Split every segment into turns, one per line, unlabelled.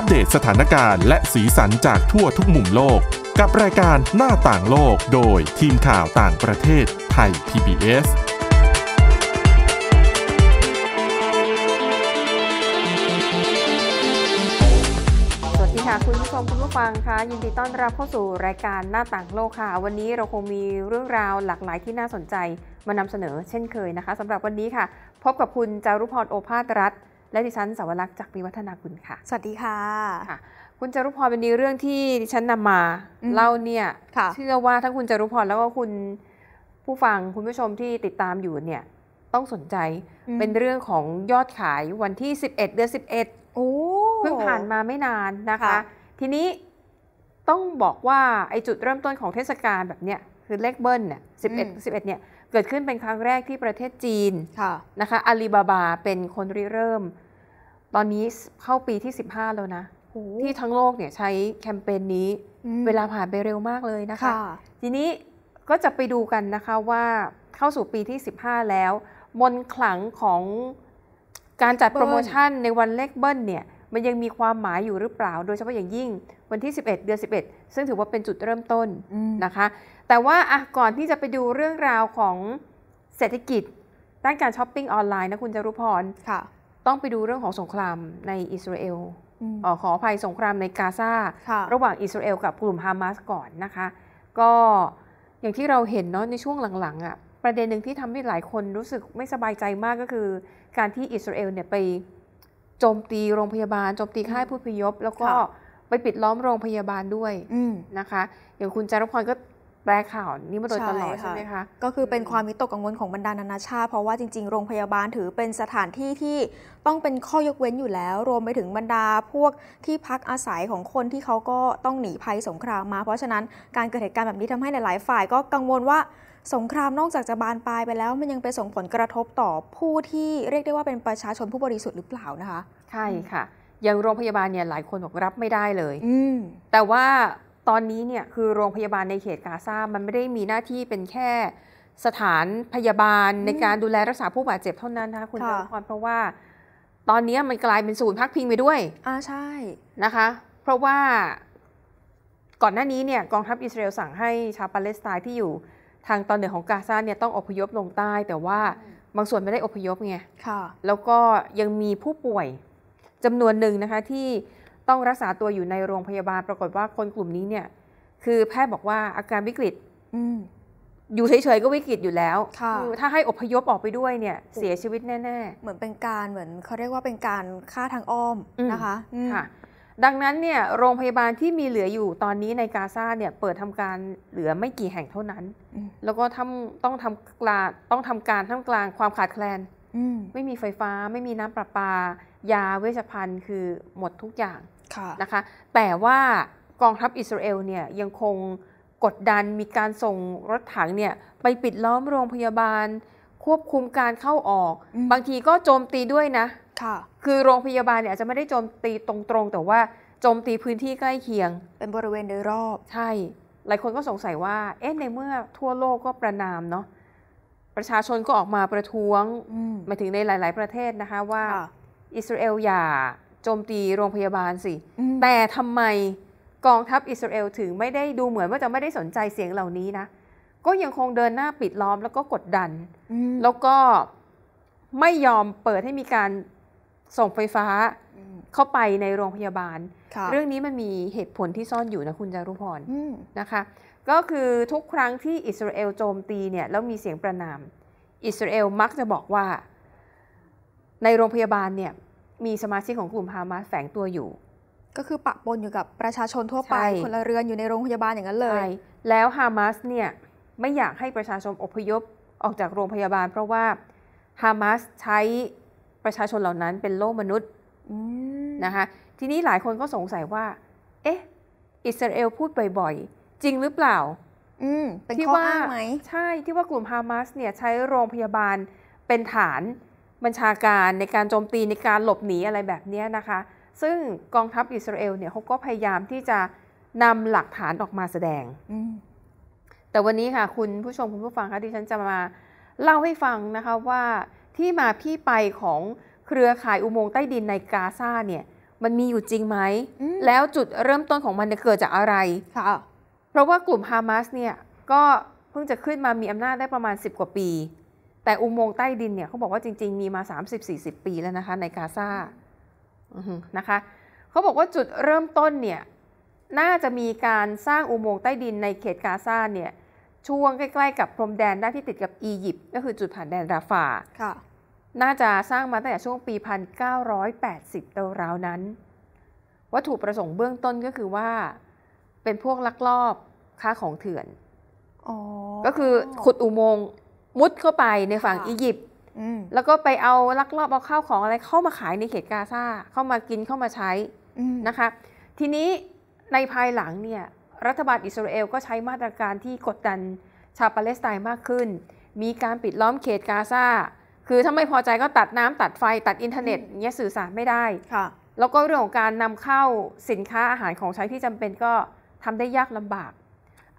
อัปเดตสถานการณ์และสีสันจากทั่วทุกมุมโลก
กับรายการหน้าต่างโลกโดยทีมข่าวต่างประเทศไทย PBS
สวัสดีค่ะคุณผู้ชมคุณผู้ฟังคะ ยินดีต้อนรับเข้าสู่รายการหน้าต่างโลกค่ะ วันนี้เราคงมีเรื่องราวหลากหลายที่น่าสนใจมานำเสนอเช่นเคยนะคะสำหรับวันนี้ค่ะ พบกับคุณจารุพรโอภาสรัฐและดิฉันสาวรักษ์จากมีวัฒนาคุณค่ะ สวัสดีค่ะค่ะคุณจรุพรเป็นดีเรื่องที่ดิฉันนำมาเล่าเนี่ยเชื่อว่าทั้งคุณจรุพรแล้วก็คุณผู้ฟังคุณผู้ชมที่ติดตามอยู่เนี่ยต้องสนใจเป็นเรื่องของยอดขายวันที่ 11เดือน11โอ้เพิ่งผ่านมาไม่นานนะคะ ทีนี้ต้องบอกว่าไอ้จุดเริ่มต้นของเทศกาลแบบเนี้ยคือเลขเบิ้ลเนี่ยสิบเอ็ดสิบเอ็ดเนี่ยเกิดขึ้นเป็นครั้งแรกที่ประเทศจีนะนะคะอาลีบาบาเป็นคนริเริ่มตอนนี้เข้าปีที่ 15 แล้วนะ ที่ทั้งโลกเนี่ยใช้แคมเปญนี้เวลาผ่านไปเร็วมากเลยนะคะ ทีนี้ก็จะไปดูกันนะคะว่าเข้าสู่ปีที่ 15 แล้ว มนขลังของการจัดโปรโมชั่นในวันเลขเบิ้ลเนี่ยมันยังมีความหมายอยู่หรือเปล่า โดยเฉพาะอย่างยิ่งวันที่ 11 เดือน 11 ซึ่งถือว่าเป็นจุดเริ่มต้นนะคะ แต่ว่าอ่ะก่อนที่จะไปดูเรื่องราวของเศรษฐกิจด้านการช้อปปิ้งออนไลน์นะคุณจรุพร ค่ะ ต้องไปดูเรื่องของสงครามในอิสราเอลอขออภัยสงครามในกาซา ระหว่างอิสราเอลกับกลุ่มฮามาสก่อนนะคะ ก็อย่างที่เราเห็นเนาะในช่วงหลังๆอะ่ะ ประเด็นหนึ่งที่ทำให้หลายคนรู้สึกไม่สบายใจมากก็คือการที่อิสราเอลเนี่ยไปโจมตีโรงพยาบาลโจมตีค่ายผู้พยพแล้วก็ไปปิดล้อมโรงพยาบาลด้วยนะคะอย
่างคุณจารุพรก็แปลข่าวนี้มาโดยตลอดใช่ไหมคะก็คือเป็นความมิตกกังวลของบรรดานานาชาติเพราะว่าจริง ๆ โรงพยาบาลถือเป็นสถานที่ที่ต้องเป็นข้อยกเว้นอยู่แล้ว รวมไปถึงบรรดาพวกที่พักอาศัยของคนที่เขาก็ต้องหนีภัยสงครามมาเพราะฉะนั้นการเกิดเหตุการณ์แบบนี้ทำให้หลายๆฝ่ายก็กังวลว่าสงครามนอกจากจะบานปลายไปแล้วมันยังไปส่งผลกระทบต่อผู้ที่เรียกได้ว่าเป็นประชาชนผู้บริสุทธิ์หรือเปล่านะคะใช่ค่
ะอย่างโรงพยาบาลเนี่ยหลายคนบอกรับไม่ได้เลยแต่ว่าตอนนี้เนี่ยคือโรงพยาบาลในเขตกาซา มันไม่ได้มีหน้าที่เป็นแค่สถานพยาบาลในการดูแลรักษาผู้บาดเจ็บเท่านั้นนะคะ คุณจอมพรเพราะว่าตอนนี้มันกลายเป็นศูนย์พักพิงไปด้วยอ่าใช่นะคะ เพราะว่า ก่อนหน้านี้เนี่ย กองทัพอิสราเอลสั่งให้ชาวปาเลสไตน์ที่อยู่ทางตอนเหนือของกาซาเนี่ยต้องอพยพลงใต้ แต่ว่าบางส่วนไม่ได้อพยพไงแล้วก็ยังมีผู้ป่วยจำนวนหนึ่งนะคะที่ต้องรักษาตัวอยู่ในโรงพยาบาลปรากฏว่าคนกลุ่มนี้เนี่ย คือแพทย์บอกว่าอาการวิกฤตอยู่เฉยๆก็วิกฤตอยู่แล้วถ้าให้อพยพออกไปด้วยเนี่ยเสียชีวิตแน่ๆเหมือนเป็นการเหมือนเขาเรียกว่าเป็นการฆ่าทางอ้อมนะคะค่ะดังนั้นเนี่ยโรงพยาบาลที่มีเหลืออยู่ตอนนี้ในกาซาเนี่ยเปิดทำการเหลือไม่กี่แห่งเท่านั้น แล้วก็ทำต้องทำกลางต้องทำการท่ามกลางความขาดแคลนไม่มีไฟฟ้าไม่มีน้ำประปา ยาเวชภัณฑ์คือหมดทุกอย่างะนะคะ แต่ว่ากองทัพอิสราเอลเนี่ยยังคงกดดันมีการส่งรถถังเนี่ยไปปิดล้อมโรงพยาบาลควบคุมการเข้าออก บางทีก็โจมตีด้วยนะคือโรงพยาบาลเนี่ยอาจจะไม่ได้โจมตีตรงๆแต่ว่าโจมตีพื้นที่ใกล้เคียง เป็นบริเวณโดยรอบ ใช่ หลายคนก็สงสัยว่า เอ๊ะในเมื่อทั่วโลกก็ประนามเนาะประชาชนก็ออกมาประท้วงหมายถึงในหลาย ๆประเทศนะคะว่าอิสราเอลอย่าโจมตีโรงพยาบาลสิแต่ทำไมกองทัพอิสราเอลถึงไม่ได้ดูเหมือนว่าจะไม่ได้สนใจเสียงเหล่านี้นะ ก็ยังคงเดินหน้าปิดล้อมแล้วก็กดดันแล้วก็ไม่ยอมเปิดให้มีการส่งไฟฟ้าเข้าไปในโรงพยาบาล เรื่องนี้มันมีเหตุผลที่ซ่อนอยู่นะคุณจารุพรนะคะก็คือทุกครั้งที่อิสราเอลโจมตีเนี่ย แล้วมีเสียงประนามอิสราเอลมักจะบอกว่าในโรงพยาบาลเนี่ย มีสมาชิกของกลุ่มฮามาสแฝงตัวอยู่ ก็คือปะปนอยู่กับประชาชนทั
่วไปคนละเร
ือนอยู่ในโรงพยาบาลอย่างนั้นเลย แล้วฮามาสเนี่ยไม่อยากให้ประชาชนอพยพออกจากโรงพยาบาลเพราะว่าฮามาสใช้ประชาชนเหล่านั้นเป็นโลกมนุษย์นะคะ ทีนี้หลายคนก็สงสัยว่า เอ๊ะ อิสราเอลพูดบ่อยๆ จริงหรือเปล่าเป็นข้ออ้างไหมใช่ที่ว่ากลุ่มฮามาสเนี่ยใช้โรงพยาบาลเป็นฐานบัญชาการในการโจมตีในการหลบหนีอะไรแบบนี้นะคะ ซึ่งกองทัพอิสราเอลเนี่ยเขาก็พยายามที่จะนำหลักฐานออกมาแสดงแต่วันนี้ค่ะ คุณผู้ชมคุณผู้ฟังคะดิฉันจะมา เล่าให้ฟังนะคะว่าที่มาที่ไปของเครือข่ายอุโมงค์ใต้ดินในกาซาเนี่ย มันมีอยู่จริงไหมแล้วจุดเริ่มต้นของมันเกิดจากอะไรเพราะว่ากลุ่มฮามาสเนี่ยก็เพิ่งจะขึ้นมามีอำนาจได้ประมาณ10 กว่าปี แต่อุโมงค์ใต้ดินเนี่ยเขาบอกว่าจริงๆ มีมา 30-40 ปีแล้วนะคะในกาซานะคะ เขาบอกว่าจุดเริ่มต้นเนี่ยน่าจะมีการสร้างอุโมงค์ใต้ดินในเขตกาซาเนี่ยช่วงใกล้ๆ กับพรมแดนด้านที่ติดกับอียิปต์ก็คือจุดผ่านแดนราฟาน่าจะสร้างมาตั้งแต่ช่วงปี 1980ตัวรานั้น วัตถุประสงค์เบื้องต้นก็คือว่าเป็นพวกลักลอบค้าของเถื่อน
อก็คือ
ขุดอุโมงค์มุดเข้าไปในฝั่งอียิปต์แล้วก็ไปเอาลักลอบ เอาข้าวของอะไรเข้ามาขายในเขตกาซาเข้ามากินเข้ามาใช้นะคะทีนี้ในภายหลังเนี่ยรัฐบาลอิสราเอลก็ใช้มาตรการที่กดดันชาวปาเลสไตน์มากขึ้น มีการปิดล้อมเขตกาซาคือถ้าไม่พอใจก็ตัดน้ำ ตัดไฟตัดอินเทอร์เน็ตเงี้ยสื่อสารไม่ได้ค่ะ แล้วก็เรื่องของการนำเข้าสินค้าอาหารของใช้ที่จำเป็นก็ทำได้ยากลำบาก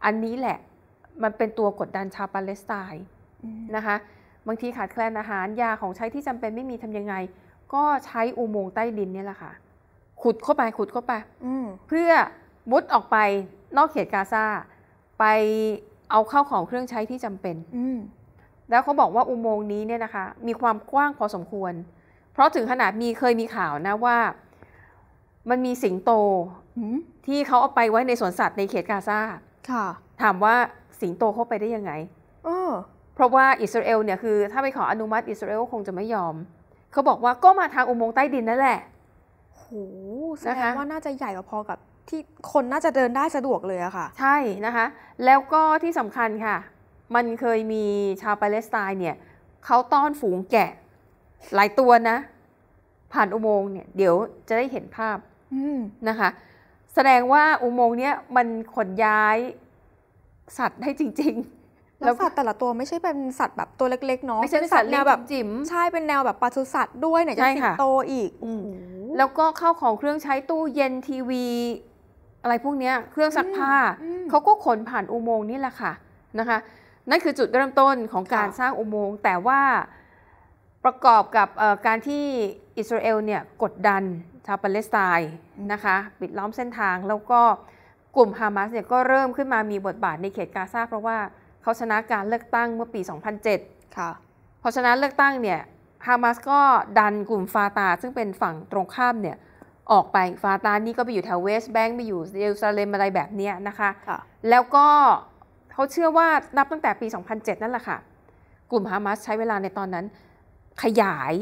อันนี้แหละมันเป็นตัวกดดันชาวปาเลสไตน์นะคะ บางทีขาดแคลนอาหารยาของใช้ที่จำเป็นไม่มีทํำยังไง ก็ใช้อุโมงค์ใต้ดินนี่แหละค่ะขุดเข้าไปขุดเข้าไปเพื่อมุดออกไปนอกเขตกาซาไปเอาเข้าของเครื่องใช้ที่จำเป็นแล้วเขาบอกว่าอุโมงค์นี้เนี่ยนะคะ มีความกว้างพอสมควร เพราะถึงขนาดมีเคยมีข่าวนะว่า มันมีสิงโตที่เขาเอาไปไว้ในสวนสัตว์ในเขตกาซาค่ะ ถามว่าสิงโตเข้าไปได้ยังไงเออเพราะว่าอิสราเอลเนี่ยคือถ้าไปขออนุมัติอิสราเอลคงจะไม่ยอม เขาบอกว่าก็มาทางอุโมงค์ใต้ดินนั่นแหละ
โหแสดงว่าน่าจะใหญ่กว่าพอกับ ที่คนน่าจะเดินได้สะดวกเลยอะค่ะ ใช่
นะคะ แล้วก็ที่สำคัญค่ะมันเคยมีชาวปาเลสไตน์เนี่ยเขาต้อนฝูงแกะหลายตัวนะ ผ่านอุโมงค์เนี่ย เดี๋ยวจะได้เห็นภาพนะคะ แสดงว่าอุโมงค์เนี่ยมันขนย้าย
สัตว์ได้จริง ๆ แล้วสัตว์แต่ละตัวไม่ใช่เป็นสัตว์แบบตัวเล็กๆเนาะไม่ใช่สัตว์แนวแบบจิ๋มใช่เป็นแนวแบบปศุสัตว์ด้วยไหนจะสิงโตอีกแล้วก็
เข้าของเครื่องใช้ตู้เย็นทีวี อะไรพวกเนี้ยเครื่องซักผ้าเขาก็ขนผ่านอุโมงค์นี่แหละค่ะ นะคะนั่นคือจุดเริ่มต้นของการสร้างอุโมงค์แต่ว่าประกอบกับการที่อิสราเอลเนี่ยกดดันชาวปาเลสไตน์นะคะ ปิดล้อมเส้นทางแล้วก็กลุ่มฮามาสเนี่ยก็เริ่มขึ้นมามีบทบาทในเขตกาซา เพราะว่าเขาชนะการเลือกตั้งเมื่อปี 2007 ค่ะพอชนะเลือกตั้งเนี่ยฮามาสก็ดันกลุ่มฟาตาซึ่งเป็นฝั่งตรงข้ามเนี่ยออกไป ฟาตานี่ก็ไปอยู่แถวเวสต์แบงก์ไปอยู่เยรูซาเล็มอะไรแบบนี้นะคะคะแล้วก็เขาเชื่อว่านับตั้งแต่ปี 2007 นั่นแหละค่ะ กลุ่มฮามาสใช้เวลาในตอนนั้น ขยาย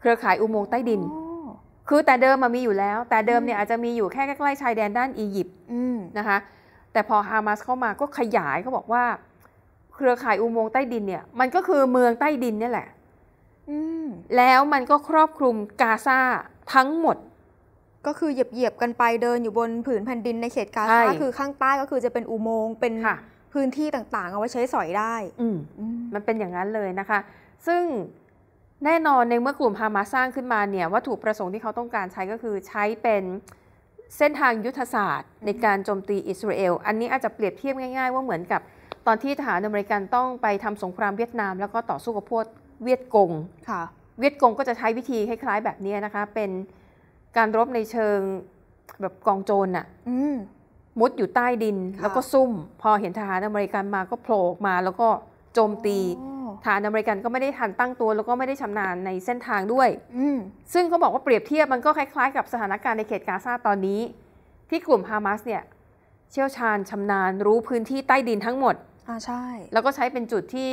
เครือข่ายอุโมงค์ใต้ดิน คือแต่เดิมมันมีอยู่แล้ว แต่เดิมเนี่ยอาจจะมีอยู่แค่ใกล้ๆชายแดนด้านอียิปต์นะคะ แต่พอฮามาสเข้ามาก็ขยายเขาบอกว่า เครือข่ายอุโมงค์ใต้ดินเนี่ย มันก็คือเมืองใต้
ดินนี่แหละแล้วมันก็ครอบคลุมกาซาทั้งหมด ก็คือเหยียบๆกันไปเดินอยู่บนผืนแผ่นดิน ในเขตกาซาคือข้างใต้ก็คือจะเป็นอุโมงค์เป็นพื้นที่ต่าง ๆ เอาไว้ใช้สอยได้ อืมันเป็นอย่างนั้นเลยนะคะ
ซึ่งแน่นอนในเมื่อกลุ่มฮามาสร้างขึ้นมาเนี่ย วัตถุประสงค์ที่เขาต้องการใช้ก็คือใช้เป็นเส้นทางยุทธศาสตร์ในการโจมตีอิสราเอล อันนี้อาจจะเปรียบเทียบง่าย ๆว่าเหมือนกับตอนที่ทหารอเมริกันต้องไปทำสงครามเวียดนาม แล้วก็ต่อสู้กับพวกเวียดกงค่ะ เวียดกงก็จะใช้วิธีคล้ายๆแบบนี้นะคะ เป็นการรบในเชิงแบบกองโจระ่ะมุดอยู่ใต้ดินแล้วก็ซุ่มพอเห็นทหารอเมริกันมาก็โผล่ออกมาแล้วก็โจมตี ทหารอเมริกันก็ไม่ได้ทันตั้งตัว แล้วก็ไม่ได้ชำนาญในเส้นทางด้วยซึ่งเขาบอกว่าเปรียบเทียบมันก็คล้ายๆกับสถานการณ์ในเขตกาซาตอนนี้ ที่กลุ่มฮามาสเนี่ยเชี่ยวชาญชำนาญรู้พื้นที่ใต้ดินทั้งหมดอ่าใช่ แล้วก็ใช้เป็นจุดที่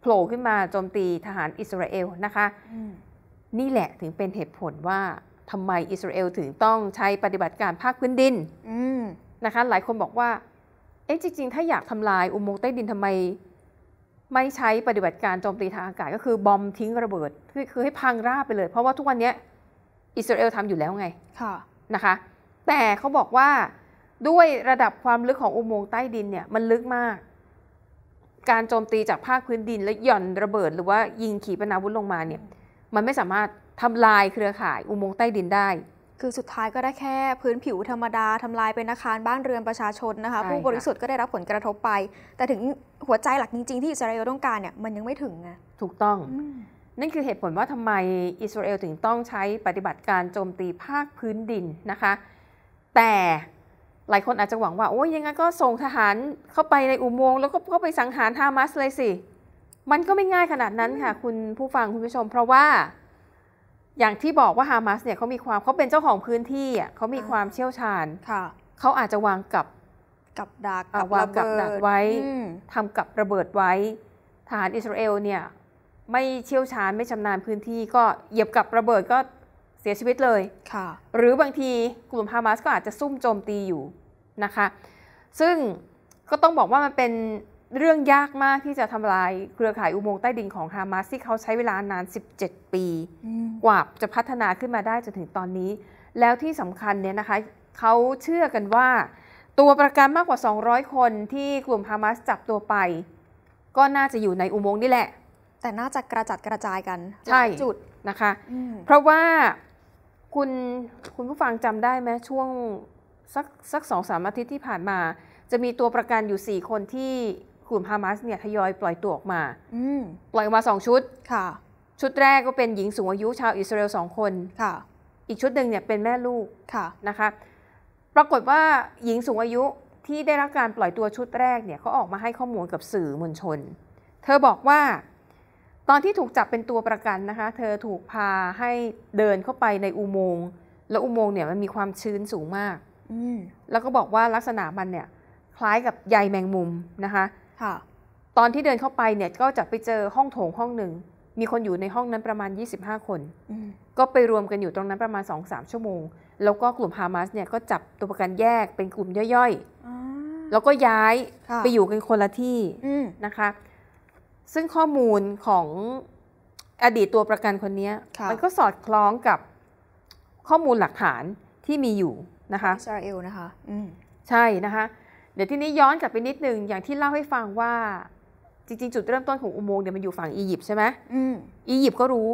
โผล่ขึ้นมาโจมตีทหารอิสราเอลนะคะนี่แหละถึงเป็นเหตุผลว่าทำไมอิสราเอลถึงต้องใช้ปฏิบัติการภาคพื้นดินนะคะหลายคนบอกว่าเอ๊ะจริงๆ ถ้าอยากทำลายอุโมงค์ใต้ดินทำไมไม่ใช้ปฏิบัติการโจมตีทางอากาศ ก็คือบอมทิ้งระเบิดคือคือให้พังราบไปเลย เพราะว่าทุกวันนี้อิสราเอลทำอยู่แล้วไงค่ะนะคะแต่เขาบอกว่าด้วยระดับความลึกของอุโมงค์ใต้ดินเนี่ยมันลึกมาก การโจมตีจากภาคพื้นดิน และหย่อนระเบิดหรือว่ายิงขีปนาวุธลงมาเนี่ยมันไม่สามารถทำลายเครือข่ายอุโมงค์ใต้ดินได้
คือสุดท้ายก็ได้แค่พื้นผิวธรรมดาทำลายเป็นอาคารบ้านเรือนประชาชนนะคะ ผู้บริสุทธิ์ก็ได้รับผลกระทบไป แต่ถึงหัวใจหลักจริงๆที่อิสราเอลต้องการเนี่ย มันยังไม่ถึงไงถูกต้อง
นั่นคือเหตุผลว่าทำไมอิสราเอลถึงต้องใช้ปฏิบัติการโจมตีภาคพื้นดินนะคะ แต่หลายคนอาจจะหวังว่าโอ้ยยังไงก็ส่งทหารเข้าไปในอุโมงค์แล้วก็เข้าไปสังหารฮามาสเลยสิมันก็ไม่ง่ายขนาดนั้นค่ะคุณผู้ฟังคุณผู้ชม เพราะว่าอย่างที่บอกว่าฮามาสเนี่ยเขามีความเขาเป็นเจ้าของพื้นที่อ่ะเขามีความเชี่ยวชาญค่ะเขาอาจจะวางกับกับดักบวางกับดักไว้ทำกับระเบิดไว้ทหารอิสราเอลเนี่ยไม่เชี่ยวชาญไม่ชำนาญพื้นที่ ก็เหยียบกับระเบิดก็เสียชีวิตเลยค่ะ หรือบางทีกลุ่มฮามาสก็อาจจะซุ่มโจมตีอยู่นะคะ ซึ่งก็ต้องบอกว่ามันเป็นเรื่องยากมากที่จะทำลายเครือข่ายอุโมงค์ใต้ดินของฮามาสที่เขาใช้เวลานาน 17 ปี กว่าจะพัฒนาขึ้นมาได้จนถึงตอนนี้ แล้วที่สำคัญเนี่ยนะคะ เขาเชื่อกันว่าตัวประกันมากกว่า 200 คนที่กลุ่มฮามาสจับตัวไป ก็น่าจะอยู่ในอุโมงค์นี่แหละ แต่น่าจะกระจัดกระจายกันใช่จุดนะคะ เพราะว่าคุณคุณผู้ฟังจำได้ไหมช่วงสักสักสองสามอาทิตย์ที่ผ่านมา จะมีตัวประกันอยู่4คนที่กลุ่มฮามาสเนี่ยทยอยปล่อยตัวออกมาปล่อยออกมาสองชุดค่ะ ชุดแรกก็เป็นหญิงสูงอายุ ชาวอิสราเอลสองคนค่ะ อีกชุดหนึ่งเนี่ยเป็นแม่ลูกค่ะนะคะ ปรากฏว่าหญิงสูงอายุที่ได้รับการปล่อยตัวชุดแรกเนี่ยเขาออกมาให้ข้อมูลกับสื่อมวลชน เธอบอกว่า ตอนที่ถูกจับเป็นตัวประกันนะคะ เธอถูกพาให้เดินเข้าไปในอุโมงค์แล้วอุโมงค์เนี่ยมันมีความชื้นสูงมากแล้วก็บอกว่าลักษณะมันเนี่ย คล้ายกับใยแมงมุมนะคะตอนที่เดินเข้าไปเนี่ย ก็จะไปเจอห้องโถงห้องหนึ่งมีคนอยู่ในห้องนั้นประมาณ 25 คนก็ไปรวมกันอยู่ตรงนั้นประมาณ 2-3 ชั่วโมง แล้วก็กลุ่มฮามาสเนี่ยก็จับตัวประกันแยกเป็นกลุ่มย่อยๆแล้วก็ย้าย
ไปอยู่กันคนละที่
นะคะ ซึ่งข้อมูลของอดีตตัวประกันคนนี้มันก็สอดคล้องกับข้อมูลหลักฐานที่มีอยู่นะคะอิสราเอลนะคะใช่นะคะเดี๋ยวทีนี้ย้อนกลับไปนิดนึงอย่างที่เล่าให้ฟังว่า จริงๆจุดเริ่มต้นของอุโมงค์เนี่ยมันอยู่ฝั่งอียิปต์ใช่ไหมอียิปต์ก็รู้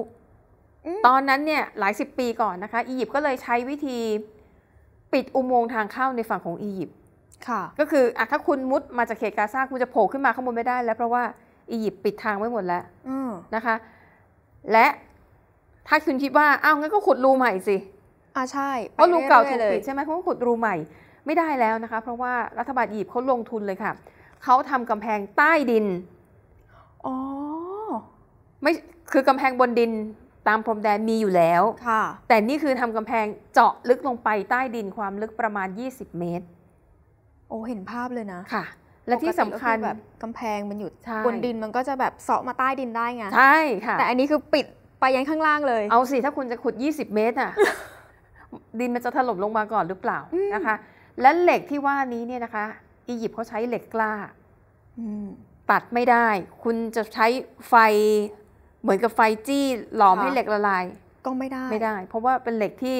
ตอนนั้นเนี่ย หลายสิบปีก่อนนะคะอียิปต์ก็เลยใช้วิธี ปิดอุโมงค์ทางเข้าในฝั่งของอียิปต์ก็คืออถ้าคุณมุดมาจากเขตกาซาคุณจะโผล่ขึ้นมาข้างบนไม่ได้ แล้วเพราะว่าอียิปต์ปิดทางไว้หมดแล้วนะคะ และถ้าคุณคิดว่าอ้าวงั้นก็ขุดรูใหม่สิอ่าใช่เพราะรูเก่าถูกปิดใช่ไหมเขาก็ขุดรูใหม่ไม่ได้แล้วนะคะ เพราะว่ารัฐบาลอียิปต์เขาลงทุนเลยค่ะ เขาทำกำแพงใต้ดินอ๋อไม่คือกำแพงบนดินตามพรมแดนมีอยู่แล้ว ค่ะ แต่นี่คือทำกำแพงเจาะลึกลงไปใต้ดินความลึกประมาณ 20 เมตร โอ้เห็นภาพเลยนะ
ค่ะ และที่สำคัญแบบกำแพงมันอยู่บนดินมันก็จะแบบเสาะมาใต้ดินได้ไงใช่ค่ะแต่อันนี้คือปิดไปยันข้างล่างเลย เอาสิถ้าคุณจะขุด 20 เมตรอ่ะ
ดินมันจะถล่มลงมาก่อนหรือเปล่านะคะและเหล็กที่ว่านี้เนี่ยนะคะอียิปต์เขาใช้เหล็กกล้าตัดไม่ได้ คุณจะใช้ไฟเหมือนกับไฟจี้หลอมให้เหล็กละลาย ก็ไม่ได้ไม่ได้ เพราะว่าเป็นเหล็กที่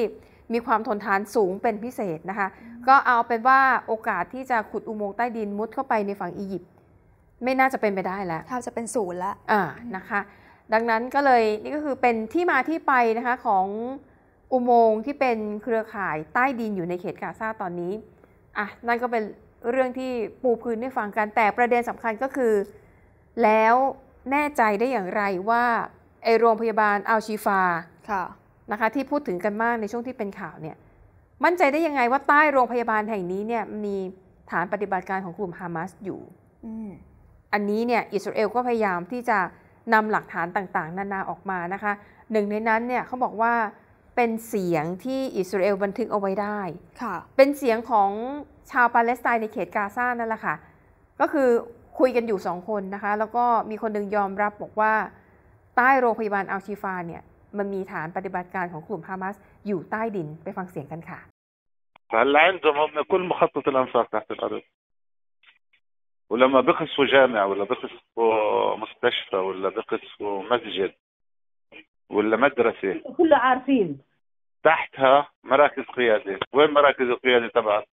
มีความทนทานสูงเป็นพิเศษนะคะ ก็เอาเป็นว่าโอกาสที่จะขุดอุโมงค์ใต้ดินมุดเข้าไปในฝั่งอียิปต์ไม่น่าจะเป็นไปได้แล้วถ้าจะเป็นศูนย์ละอ่านะคะ ดังนั้นก็เลยนี่ก็คือเป็นที่มาที่ไปนะคะของอุโมงค์ที่เป็นเครือข่ายใต้ดินอยู่ในเขตกาซาตอนนี้ อ่ะนั่นก็เป็นเรื่องที่ปูพื้นให้ฟังกันแต่ประเด็นสำคัญก็คือ แล้วแน่ใจได้อย่างไรว่าไอโรงพยาบาลอัลชีฟา ค่ะ นะคะที่พูดถึงกันมากในช่วงที่เป็นข่าวเนี่ย มั่นใจได้ยังไงว่าใต้โรงพยาบาลแห่งนี้เนี่ยมีฐานปฏิบัติการของกลุ่มฮามาสอยู่ อันนี้เนี่ยอิสราเอลก็พยายามที่จะนำหลักฐานต่างๆ นานาออกมานะคะ หนึ่งในนั้นเนี่ยเขาบอกว่าเป็นเสียงที่อิสราเอลบันทึกเอาไว้ได้เป็นเสียงของชาวปาเลสไตน์ในเขตกาซานั่นแหละค่ะ ก็คือคุยกันอยู่สองคนนะคะ แล้วก็มีคนหนึ่งยอมรับบอกว่า ใต้โรงพยาบาลอัลชิฟาเนี่ย มันมีฐานปฏิบัติการของกลุ่มฮามาส อยู่ใต้ดินไปฟังเสียงกันค่ะ هلا عندهم هم كل مخطط الانفاق تحت الارض ولما بقصفوا جامع ولا بقصفوا مستشفى ولا بقصفوا مسجد ولا مدرسه كله عارفين تحتها مراكز قياده وين مراكز القياده تبعت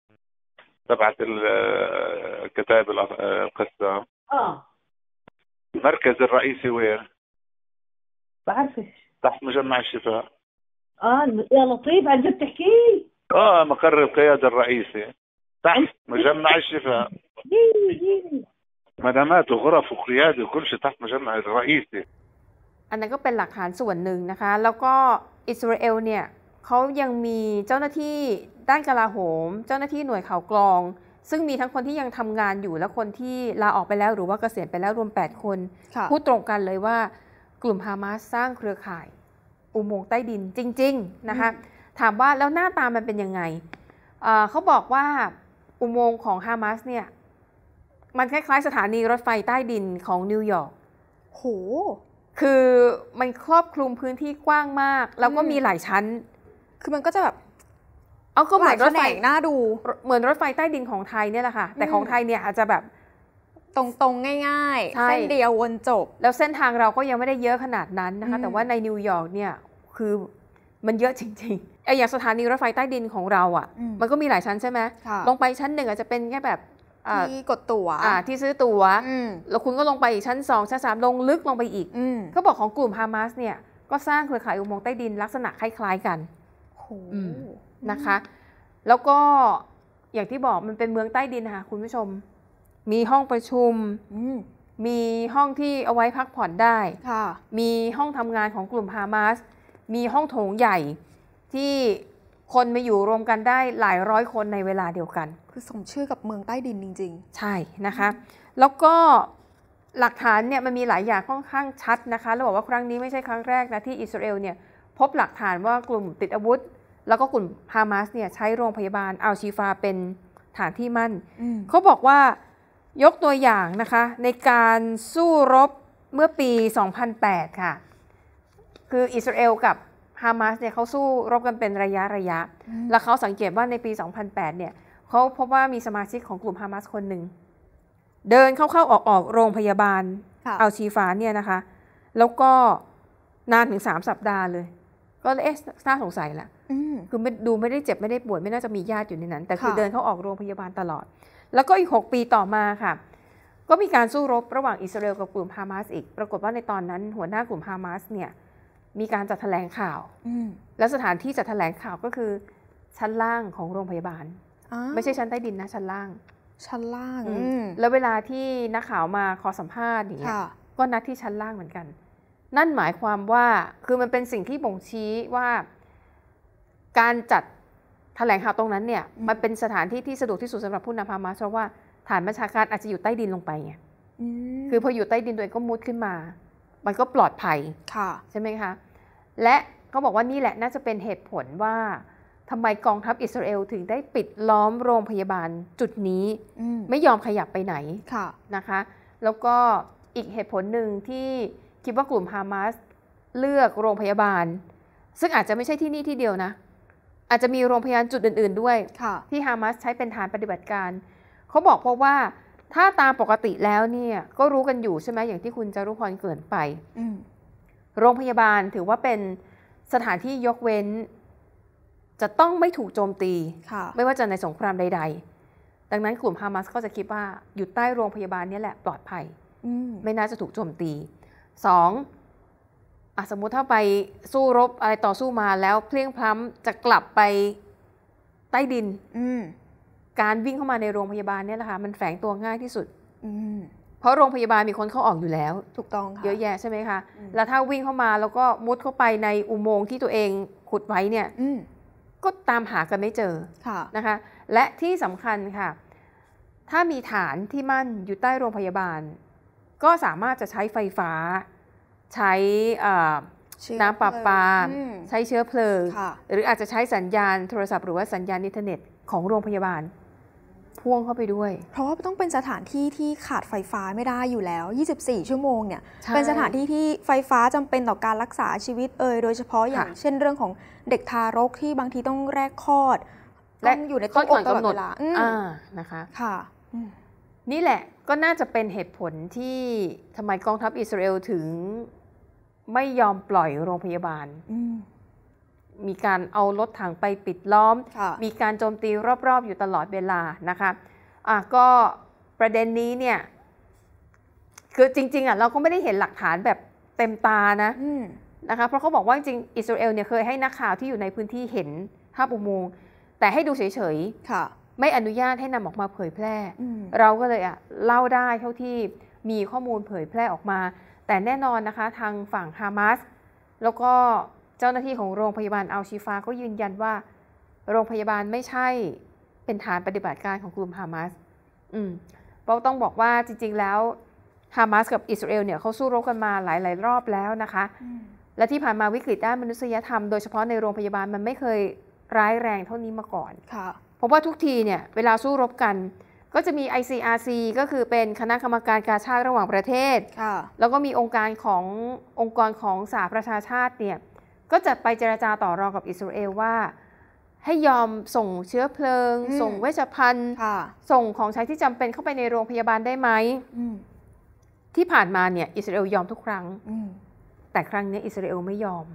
تبعت الكتائب القسام اه المركز الرئيسي وين بعرفش تحت مجمع الشفاء
اه يا لطيف عن جد تحكي
اه مقر القياده الرئيسي تحت مجمع الشفاء
خدمات وغرف وقياده وكل شيء تحت مجمع الرئيسي
อันนั้นก็เป็นหลักฐานส่วนหนึ่งนะคะ แล้วก็อิสราเอลเนี่ยเขายังมีเจ้าหน้าที่ด้านกลาโหมเจ้าหน้าที่หน่วยข่าวกรอง ซึ่งมีทั้งคนที่ยังทำงานอยู่และคนที่ลาออกไปแล้ว หรือว่าเกษียณไปแล้วรวม 8 คน พูดตรงกันเลยว่ากลุ่มฮามาสสร้างเครือข่าย อุโมงค์ใต้ดินจริง ๆ นะคะถามว่าแล้วหน้าตามันเป็นยังไงเขาบอกว่าอุโมงค์ของฮามาสเนี่ยมันคล้ายๆ สถานีรถไฟใต้ดินของนิวยอร์กโหคือมันครอบคลุมพื้นที่กว้างมาก แล้วก็มีหลายชั้น คือมันก็จะแบบ เอาก็เหมือนรถไฟหน้าดู เหมือนรถไฟใต้ดินของไทยเนี่ยแหละค่ะ แต่ของไทยเนี่ยอาจจะแบบตรงๆงง่ายๆ เส้นเดียววนจบ แล้วเส้นทางเราก็ยังไม่ได้เยอะขนาดนั้นนะคะ แต่ว่าในนิวยอร์กเนี่ยคือมันเยอะจริงๆไออย่างสถานีรถไฟใต้ดินของเราอ่ะ มันก็มีหลายชั้นใช่ไหมลงไปชั้นหนึ่งอาจจะเป็นแค่แบบที่กดตัว๋วที่ซื้อตัว๋วแล้วคุณก็ลงไปอีกชั้น 2ชั้นมลงลึกลงไปอีกเขาบอกของกลุ่มฮามาสเนี่ยก็สร้างเครือข่ายอุโมงค์ใต้ดินลักษณะคล้ายๆกัน นะคะ แล้วก็อย่างที่บอกมันเป็นเมืองใต้ดินค่ะคุณผู้ชม มีห้องประชุมมีห้องที่เอาไว้พักผ่อนได้มีห้องทำงานของกลุ่มฮามาสมีห้องโถงใหญ่ ที่คนมาอยู่รวมกันได้หลายร้อยคนในเวลาเดียวกันือสมชื่อกับเมืองใต้ดินจริงๆ ใช่นะคะ แล้วก็หลักฐานเนี่ยมันมีหลายอย่างค่อนข้างชัดนะคะเราบอกว่าครั้งนี้ไม่ใช่ครั้งแรกนะ ที่อิสราเอลเนี่ยพบหลักฐานว่ากลุ่มติดอาวุธ แล้วก็กลุ่มฮามาสเนี่ยใช้โรงพยาบาลอัลชีฟาเป็นฐานที่มั่นเขาบอกว่ายกตัวอย่างนะคะ ในการสู้รบเมื่อปี 2008 ค่ะ คืออิสราเอลกับฮามาสเนี่ยเขาสู้รบกันเป็นระยะระยะแล้วเขาสังเกตว่าในปี 2008เนี่ยเขาพบว่ามีสมาชิกของกลุ่มฮามาสคนหนึ่งเดินเข้าๆออกๆโรงพยาบาล เอาชีฟานเนี่ยนะคะ แล้วก็นานถึงสามสัปดาห์เลย ก็เลยเอ๊ะน่าสงสัยแหละคือดูไม่ได้เจ็บไม่ได้ป่วย ไม่น่าจะมีญาติอยู่ในนั้นแต่คือเดินเข้าออกโรงพยาบาลตลอด แล้วก็อีกหกปีต่อมาค่ะ ก็มีการสู้รบระหว่างอิสราเอลกับกลุ่มฮามาสอีก ปรากฏว่าในตอนนั้นหัวหน้ากลุ่มฮามาสเนี่ยมีการจัดแถลงข่าวแล้วสถานที่จัดแถลงข่าวก็คือ ชั้นล่างของโรงพยาบาลไม่ใช่ชั้นใต้ดินนะชั้น
ล่าง ชั้นล่าง
แล้วเวลาที่นักข่าวมาขอสัมภาษณ์อย่างเงี้ยก็นัดที่ชั้นล่างเหมือนกัน นั่นหมายความว่า คือมันเป็นสิ่งที่บ่งชี้ว่า การจัดแถลงข่าวตรงนั้นเนี่ย มันเป็นสถานที่ที่สะดวกที่สุดสำหรับผู้นำพามาเพราะว่าฐานประชาการอาจจะอยู่ใต้ดินลงไปไงคือพออยู่ใต้ดินตัวเองก็มุดขึ้นมา มันก็ปลอดภัย ค่ะ ใช่ไหมคะ และเขาบอกว่านี่แหละ น่าจะเป็นเหตุผลว่าทำไมกองทัพอิสราเอลถึงได้ปิดล้อมโรงพยาบาลจุดนี้มไม่ยอมขยับไปไหนะนะคะ แล้วก็อีกเหตุผลหนึ่งที่คิดว่ากลุ่มฮามาสเลือกโรงพยาบาล ซึ่งอาจจะไม่ใช่ที่นี่ที่เดียวนะ อาจจะมีโรงพยาบาลจุดอื่น ๆด้วย ที่ฮามาสใช้เป็นฐานปฏิบัติการ เขาบอกเพราะว่าถ้าตามปกติแล้วเนี่ยก็รู้กันอยู่ใช่ไหมอย่างที่คุณจรุพรเกินไปโรงพยาบาลถือว่าเป็นสถานที่ยกเว้นจะต้องไม่ถูกโจมตีไม่ว่าจะในสงครามใด ๆ ดังนั้นกลุ่มฮามาสก็จะคิดว่าอยู่ใต้โรงพยาบาลนี่แหละปลอดภัยมไม่น่าจะถูกโจมตีสองอสมมุติถ้าไปสู้รบอะไรต่อสู้มาแล้วเพลียงพล้ำจะกลับไปใต้ดินการวิ่งเข้ามาในโรงพยาบาลนี่แหละค่ะ มันแฝงตัวง่ายที่สุด เพราะโรงพยาบาลมีคนเข้าออกอยู่แล้ว ถูกต้องค่ะเยอะแยะใช่ไหมคะ แล้วถ้าวิ่งเข้ามาแล้วก็มุดเข้าไปในอุโมงค์ที่ตัวเองขุดไว้เนี่ยก็ตามหากันไม่เจอะนะคะและที่สำคัญค่ะ ถ้ามีฐานที่มั่นอยู่ใต้โรงพยาบาล ก็สามารถจะใช้ไฟฟ้า ใช้น้ำปลาปา ใช้เชื้อเพลิง หรืออาจจะใช้สัญญาณโท
รศัพท์หรือว่าสัญญาณอินเทอร์เน็ตของโรงพยาบาลพ่วงเข้าไปด้วย เพราะว่าต้องเป็นสถานที่ที่ขาดไฟฟ้าไม่ได้อยู่แล้ว 24 ชั่วโมงเนี่ย เป็นสถานที่ที่ไฟฟ้าจำเป็นต่อการรักษาชีวิตเอ่ยโดยเฉพาะอย่างเช่นเรื่องของเด็กทารกที่บางทีต้องแรกคลอดต้องอยู่ในต้นอกตลอดเวลาอ่านะคะค่ะ น
ี่แหละก็น่าจะเป็นเหตุผลที่ทำไมกองทัพอิสราเอลถึงไม่ยอมปล่อยโรงพยาบาลมีการเอารถถังไปปิดล้อม มีการโจมตีรอบๆอยู่ตลอดเวลานะคะ อ่ะก็ประเด็นนี้เนี่ย คือจริง ๆอ่ะเราก็ไม่ได้เห็นหลักฐานแบบเต็มตานะนะคะเพราะเขาบอกว่าจริงอิสราเอลเนี่ยเคยให้นักข่าวที่อยู่ในพื้นที่เห็นภาพอุโมงค์แต่ให้ดูเฉยๆไม่อนุญาตให้นำออกมาเผยแพร่เราก็เลยอ่ะ เล่าได้เท่าที่มีข้อมูลเผยแพร่ออกมา แต่แน่นอนนะคะ ทางฝั่งฮามาสแล้วก็เจ้าหน้าที่ของโรงพยาบาลอัลชีฟาก็ยืนยันว่า โรงพยาบาลไม่ใช่เป็นฐานปฏิบัติการของกลุ่มฮามาสอืมเราะต้องบอกว่าจริงๆ แล้ว ฮามาสกับอิสราเอลเนี่ยเขาสู้รบกันมาหลายๆรอบแล้วนะคะ และที่ผ่านมาวิกฤตด้านมนุษยธรรมโดยเฉพาะในโรงพยาบาล มันไม่เคยร้ายแรงเท่านี้มาก่อน เพราะว่าทุกทีเนี่ยเวลาสู้รบกัน ก็จะมี ICRC ก็คือเป็นคณะกรรมการการชาติระหว่างประเทศ แล้วก็มีองค์การขององค์กรของสหประชาชาติเนี่ยก็จะไปเจราจาต่อรองกับอิสราเอลว่าให้ยอมส่งเชื้อเพลิง ส่งเวชภัณฑ์ส่งของใช้ที่จำเป็นเข้าไปในโรงพยาบาลได้ไหมที่ผ่านมาเนี่ยอิสราเอลยอมทุกครั้งแต่ครั้งนี้ อิสราเอลไม่ยอม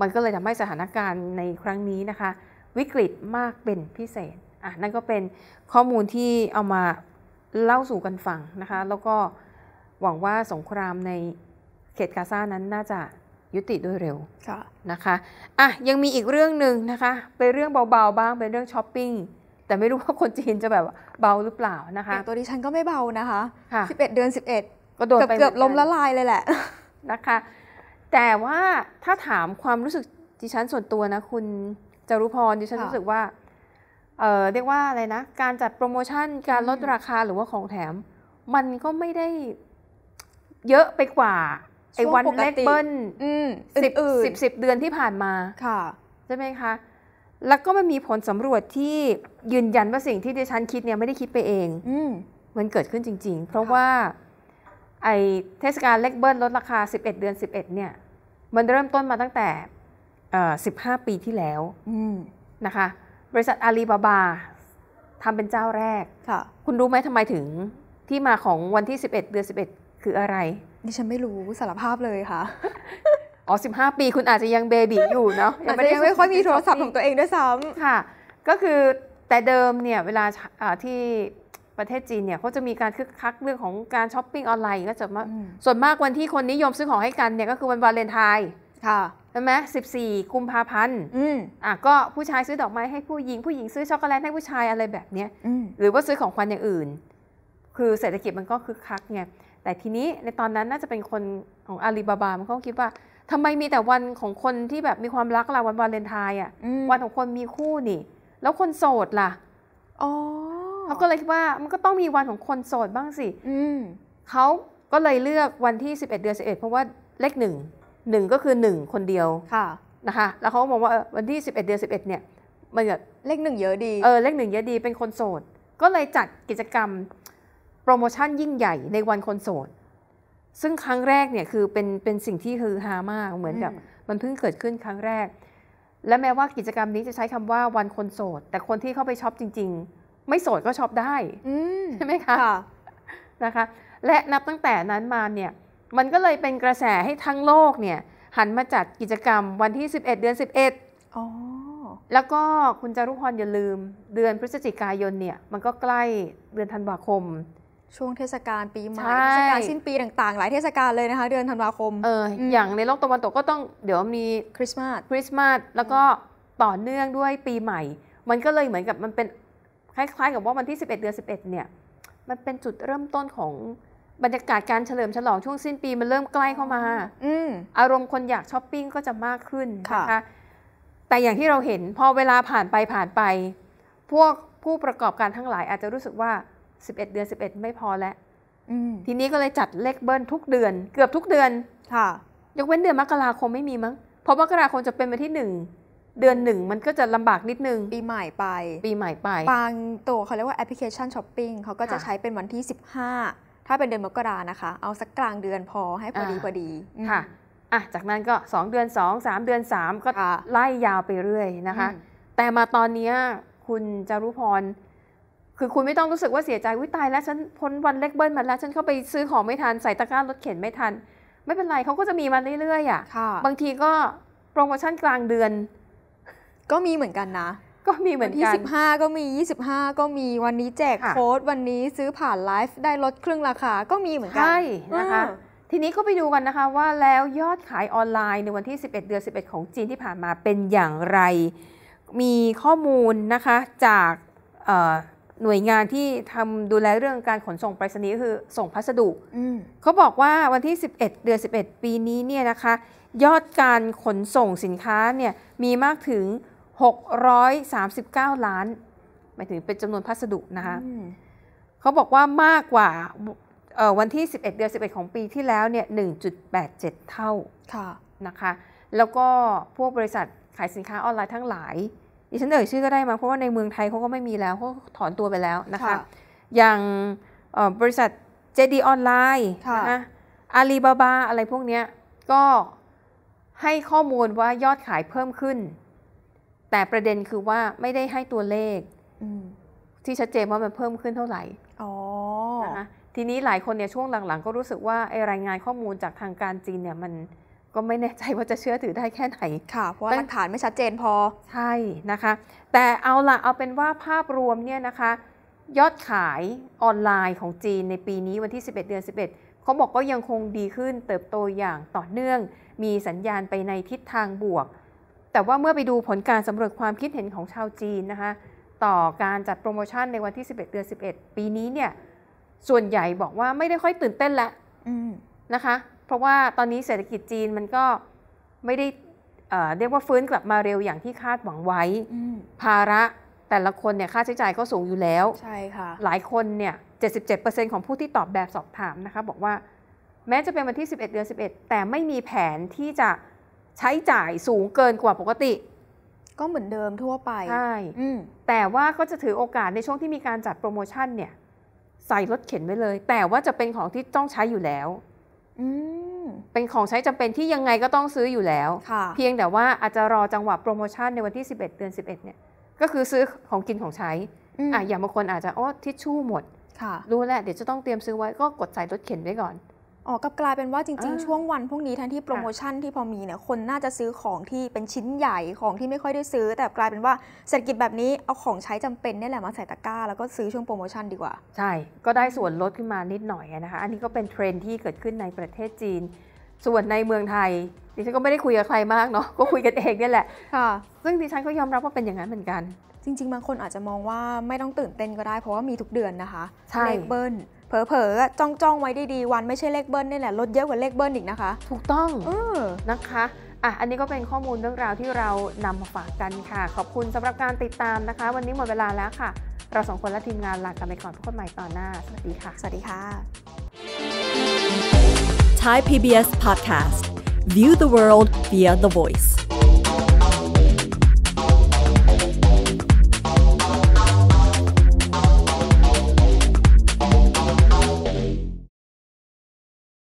มันก็เลยทำให้สถานการณ์ในครั้งนี้นะคะ วิกฤตมากเป็นพิเศษอ่ะนั่นก็เป็นข้อมูลที่เอามาเล่าสู่กันฟังนะคะ แล้วก็หวังว่าสงครามในเขตกาซานั้นน่าจะยุติด้วยเร็วะนะคะ อ่ะยังมีอีกเรื่องหนึ่งนะคะ เป็นเรื่องเบาๆบ้างเป็นเรื่องช้อปปิ้ง แต่ไม่รู้ว่าคนจีนจะแบบเบาหรือเปล่านะคะตั
วดิฉันก็ไม่เบานะคะ
คะ11เดือน 11ก็โดนไปเกือบล้มละลายเลยแหละนะคะ แต่ว่าถ้าถามความรู้สึกดิฉันส่วนตัวนะคุณจรุพรดิฉันรู้สึกว่าเออเรียกว่าอะไรนะ การจัดโปรโมชั่นการลดราคาหรือว่าของแถม มันก็ไม่ได้ เยอะไปกว่าไอ้วันเลกเบิ้ลสิบสิบสิบเดือนที่ผ่านมาค่ะใช่ไหมคะ แล้วก็มันมีผลสำรวจที่ยืนยันว่าสิ่งที่ดิฉันคิดเนี่ยไม่ได้คิดไปเองมันเกิดขึ้นจริงๆ เพราะว่า ไอ้เทศกาลเล็กเบิ้ลลดราคา 11 เดือน 11 เนี่ย มันเริ่มต้นมาตั้งแต่15 ปีที่แล้วนะคะ บริษัทอาลีบาบาทำเป็นเจ้าแรกคคุณรู้ไหมทำไมถึงที่มาของวันที่ 11เดือน11คืออะไร
นี่ฉันไม่รู้สารภาพเลยค่ะ
อ๋อสิบห้าปีคุณอาจจะยังเบบีอยู่เนาะอาจจะยังไม่ค่อยมีโทรศัพท์ของตัวเองด้วยซ้ำค่ะก็คือแต่เดิมเนี่ยเวลาที่ประเทศจีนเนี่ยเขาจะมีการคึกคักเรื่องของการช้อปปิ้งออนไลน์ก็จะมา ส่วนมากวันที่คนนิยมซื้อของให้กันเนี่ยก็คือวันวาเลนไทน์ค่ะใช่ไหมสิบสี่กุมภาพันธ์อ่ะก็ผู้ชายซื้อดอกไม้ให้ผู้หญิงผู้หญิงซื้อช็อกโกแลตให้ผู้ชายอะไรแบบเนี้ยหรือว่าซื้อของขวัญอย่างอื่น คือเศรษฐกิจมันก็คึกคักไงแต่ทีนี้ในตอนนั้นน่าจะเป็นคนของอาลีบาบามันก็คิดว่า ทำไมมีแต่วันของคนที่แบบมีความรักล่ะวันวาเลนไทน์อ่ะวันของคนมีคู่นี่ แล้วคนโสดล่ะอ๋อเขาก็เลยคิดว่ามันก็ต้องมีวันของคนโสดบ้างสิเขาก็เลยเลือกวันที่ 11 เดือน11 เพราะว่าเลขหนึ่งหนึ่งก็คือหนึ่งคนเดียวค่ะนะคะแล้วเขาบอกว่าวันที่ 11 เดือน11เนี่ย มันแบบเลขหนึ่งเยอะดีเออเลขหนึ่งเยอะดีเป็นคนโสดก็เลยจัดกิจกรรมรโมชั่นยิ่งใหญ่ในวันคนโสด ซึ่งครั้งแรกเนี่ยคือเป็นเป็นสิ่งที่ฮือฮามาก เหมือนกับมันเพิ่งเกิดขึ้นครั้งแรก และแม้ว่ากิจกรรมนี้จะใช้คำว่าวันคนโสดแต่คนที่เข้าไปช็อปจริง ๆ ไม่โสดก็ช็อปได้ใช่ไหมคะะนะคะ และนับตั้งแต่นั้นมาเนี่ยมันก็เลยเป็นกระแสให้ทั้งโลกเนี่ย หันมาจัดกิจกรรมวันที่ 11 เดือน 11อ็ดแล้วก็คุณจารุพรอย่าลืม เดือนพฤศจิกายนเนี่ยมันก็ใกล้เดือนธันวาคม
ช่วงเทศกาลปีใหม่เทศกาลสิ้น
ปีต่างๆ หลายเทศกาลเลยนะคะ เดือนธันวาคมเออ อย่างในโลกตะวันตกก็ต้องเดี๋ยวมีคริสต์มาสคริสต์มาสแล้วก็ต่อเนื่องด้วยปีใหม่ มันก็เลยเหมือนกับมันเป็นคล้ายๆกับว่าวันที่ 11 เดือน11 เนี่ย มันเป็นจุดเริ่มต้นของบรรยากาศการเฉลิมฉลองช่วงสิ้นปี มันเริ่มใกล้เข้ามา อือารมณ์คนอยากช้อปปิ้งก็จะมากขึ้นนะคะแต่อย่างที่เราเห็นพอเวลาผ่านไปผ่านไป พวกผู้ประกอบการทั้งหลาย อาจจะรู้สึกว่าสิบเอดเดือนสิบเอ็ดไม่พอแล้วทีนี้ก็เลยจัดเลขเบิ้ลทุกเดือน เกือบทุกเดือนค่ะยกเว้นเดือนมกราคมไม่มีมั้งเพราะมกราคมจะเป็นวันที่หนึ่งเดือนหนึ่งมันก็จะลำบากนิดนึง ปีใหม่ไปปีใหม่ไปบา
งตัวเขาเรียกว่าแอปพลิเคชันช้อปปิ้งเขาก็จะใช้เป็นวันที่ 15 ถ้าเป็นเดือนมกรานะคะ เอาสักกลางเดือนพอให้พอดีพอดีค่ะ อ่ะ
จากนั้นก็ 2 เดือน2 3เดือน3ก็ไล่ยาวไปเรื่อยนะคะแต่มาตอนนี้คุณจารุพรคือคุณไม่ต้องรู้สึกว่าเสียใจวิตายแล้วฉันพ้นวันเล็กเบิ้ลมาแล้วฉันเข้าไปซื้อของไม่ทันใส่ตะกร้ารถเข็นไม่ทัน ไม่เป็นไรเขาก็จะมีมาเรื่อยๆอ่ะ บางทีก็โปรโมชั่นกลางเดือน ก็มีเหมือนกันนะ ก
็มีเหมือนกัน ที่สิบห้าก็มียี่สิบห้าก็มีวันนี้แจกโค้ดวันนี้ซื้อผ่านไลฟ์ได้ลดครึ่งราคาก็มีเหมือนกันใช่นะคะทีนี้ก็ไปดูกันนะคะว่าแล้วยอดขา
ยออนไลน์ในวันที่ 11 เดือน11 ของจีนที่ผ่านมาเป็นอย่างไร มีข้อมูลนะคะจากหน่วยงานที่ทำดูแลเรื่องการขนส่งไปรษณีย์ก็คือส่งพัสดุเขาบอกว่าวันที่ 11 เดือน 11 ปีนี้เนี่ยนะคะยอดการขนส่งสินค้าเนี่ยมีมากถึง 639 ล้านหมายถึงเป็นจำนวนพัสดุนะคะเขาบอกว่ามากกว่าวันที่ 11 เดือน 11 ของปีที่แล้วเนี่ย 1.87 เท่าะนะคะแล้วก็พวกบริษัทขายสินค้าออนไลน์ทั้งหลายดิฉันเอ่ยชื่อก็ได้มาเพราะว่าในเมืองไทยเขาก็ไม่มีแล้วเขาถอนตัวไปแล้วนะคะ อย่างบริษัทเจดีออนไลน์นะอาลีบาบาอะไรพวกนี้ก็ให้ข้อมูลว่ายอดขายเพิ่มขึ้น แต่ประเด็นคือว่าไม่ได้ให้ตัวเลขที่ชัดเจนว่ามันเพิ่มขึ้นเท่าไหร่นะคะทีนี้หลายคนเนี่ยช่วงหลังๆ ก็รู้สึกว่า ไอรายงานข้อมูลจากทางการจีนเนี่ยมันก็ไม่แน่ใจว่าจะเชื่อถือได้แค่ไหนค่ะ เพราะหลักฐานไม่ชัดเจนพอใช่นะคะ แต่เอาละเอาเป็นว่าภาพรวมเนี่ยนะคะ ยอดขายออนไลน์ของจีนในปีนี้วันที่ 11 เดือน 11 เขาบอกก็ยังคงดีขึ้นเติบโตอย่างต่อเนื่อง มีสัญญาณไปในทิศทางบวก แต่ว่าเมื่อไปดูผลการสำรวจความคิดเห็นของชาวจีนนะคะ ต่อการจัดโปรโมชั่นในวันที่ 11 เดือน 11 ปีนี้เนี่ย ส่วนใหญ่บอกว่าไม่ได้ค่อยตื่นเต้นละนะคะเพราะว่าตอนนี้เศรษฐกิจจีนมันก็ไม่ได้เรียกว่าฟื้นกลับมาเร็วอย่างที่คาดหวังไว้ภาระแต่ละคนเนี่ยค่าใช้จ่ายก็สูงอยู่แล้ว ใช่ค่ะ หลายคนเนี่ย77%ของผู้ที่ตอบแบบสอบถามนะคะ บอกว่าแม้จะเป็นวันที่ 11 เดือน11 แต่ไม่มีแผนที่จะใช้จ่ายสูงเกินกว่าปกติ
ก็เหมือนเดิมทั่วไป
ใช่แต่ว่าก็จะถือโอกาสในช่วงที่มีการจัดโปรโมชั่นเนี่ยใส่รถเข็นไว้เลย แต่ว่าจะเป็นของที่ต้องใช้อยู่แล้วเป็นของใช้จำเป็นที่ยังไงก็ต้องซื้ออยู่แล้ว เพียงแต่ว่าอาจจะรอจังหวะโปรโมชั่นในวันที่ 11เดือน 11เนี่ยก็คือซื้อของกินของใช้อ่ะอย่างบางคนอาจจะอ๋อทิชชู่หมด รู้แล้วเดี๋ยวจะต้องเตร
ียมซื้อไว้ก็กดใส่รถเข็นไว้ก่อนอ๋อกับกลายเป็นว่าจริงๆ ช่วงวัน พวกนี้ทั้งที่โปรโมชั่นที่พอมีเนี่ยคนน่าจะซื้อของที่เป็นชิ้นใหญ่ของที่ไม่ค่อยได้ซื้อ แต่กลายเป็นว่าเศรษฐกิจแบบนี้เอาของใช้จำเป็นนี่แหละมาใส่ตะกร้าแล้วก็ซื้อช่วงโปรโมชั่นดีกว่า ใช่ก
็ได้ส่วนลดขึ้นมานิดหน่อยนะคะอันนี้ก็เป็นเทรนที่เกิดขึ้นในประเทศจีน ส่วนในเมืองไทย
ดิฉันก็ไม่ได้คุยกับใครมากเนาะก็คุยกันเองนี่แหละค่ะ ซึ่งดิฉันก็ยอมรับว่าเป็นอย่างนั้นเหมือนกัน จริงๆบางคนอาจจะมองว่าไม่ต้องตื่นเต้นก็ได้เพราะว่ามีทุกเดือนนะคะเลขเบิ้ลเผลอๆจ้องจ้องไว้ได้ดีวันไม่ใช่เลขเบิ้ลนี่แหละลดเยอะกว่าเลขเบิ้ลอีกนะคะ ถูกต้องอ
นะคะอ่ะอันนี้ก็เป็นข้อมูลเรื่องราวที่เรานำมาฝากกันค่ะ ขอบคุณสำหรับการติดตามนะคะ วันนี้หมดเวลาแล้วค่ะ เราสองคนและทีมงานลากันไปก่อนพบกันใหม่ตอนหน้า สวัสดีค่ะ สวัสดีค่ะ
Thai PBS Podcast View the world via the voice